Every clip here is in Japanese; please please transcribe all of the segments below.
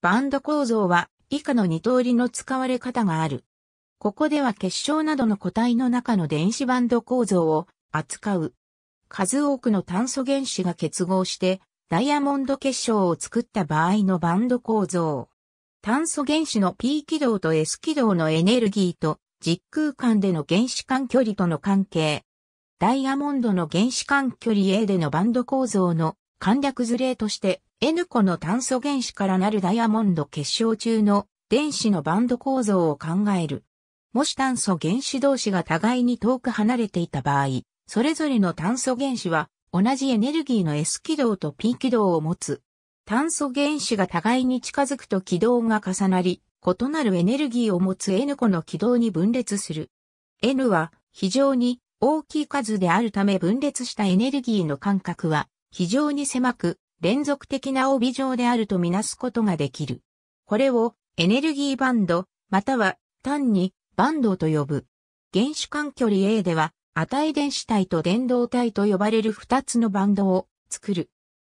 バンド構造は以下の2通りの使われ方がある。ここでは結晶などの個体の中の電子バンド構造を扱う。数多くの炭素原子が結合してダイヤモンド結晶を作った場合のバンド構造。炭素原子の P 軌道と S 軌道のエネルギーと実空間での原子間距離との関係。ダイヤモンドの原子間距離 A でのバンド構造の簡略図例として N 個の炭素原子からなるダイヤモンド結晶中の電子のバンド構造を考える。もし炭素原子同士が互いに遠く離れていた場合、それぞれの炭素原子は同じエネルギーの S 軌道と P 軌道を持つ。炭素原子が互いに近づくと軌道が重なり、異なるエネルギーを持つ N 個の軌道に分裂する。N は非常に大きい数であるため分裂したエネルギーの間隔は非常に狭く、連続的な帯状であるとみなすことができる。これをエネルギーバンド、または単にバンドと呼ぶ。原子間距離 A では、値電子体と電動体と呼ばれる2つのバンドを作る。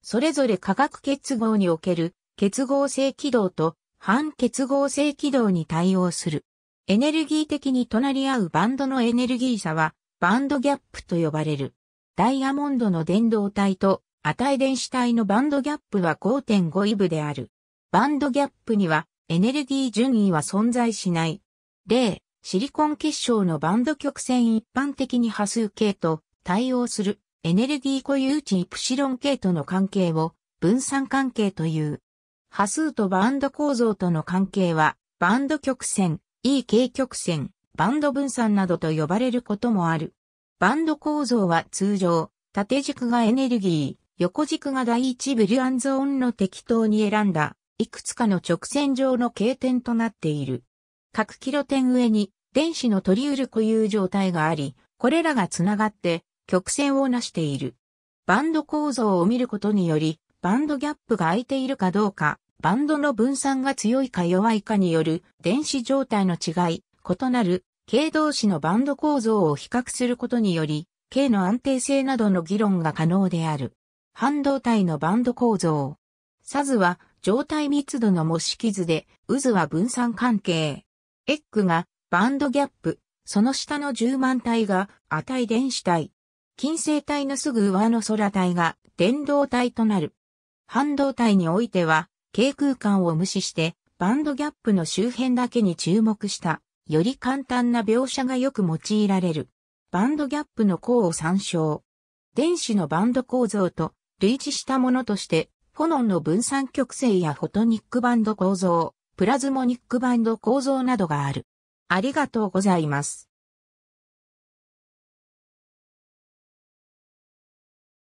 それぞれ化学結合における結合性軌道と反結合性軌道に対応する。エネルギー的に隣り合うバンドのエネルギー差はバンドギャップと呼ばれる。ダイヤモンドの電動体と値電子体のバンドギャップは5.5イブである。バンドギャップにはエネルギー順位は存在しない。例、シリコン結晶のバンド曲線一般的に波数系と対応するエネルギー固有値イプシロン系との関係を分散関係という。波数とバンド構造との関係はバンド曲線、E 系曲線、バンド分散などと呼ばれることもある。バンド構造は通常、縦軸がエネルギー、横軸が第一ブリュアンゾーンの適当に選んだ、いくつかの直線上の経点となっている。各キロ点上に電子の取り得る固有状態があり、これらがつながって曲線をなしている。バンド構造を見ることにより、バンドギャップが空いているかどうか、バンドの分散が強いか弱いかによる電子状態の違い、異なる、K 同士のバンド構造を比較することにより、K の安定性などの議論が可能である。半導体のバンド構造。サズは状態密度の模式図で、渦は分散関係。エッグがバンドギャップ、その下の10万体が値電子体。金星体のすぐ上の空体が電動体となる。半導体においては、軽空間を無視して、バンドギャップの周辺だけに注目した、より簡単な描写がよく用いられる。バンドギャップの項を参照。電子のバンド構造と類似したものとして、フォノンの分散極性やフォトニックバンド構造、プラズモニックバンド構造などがある。ありがとうございます。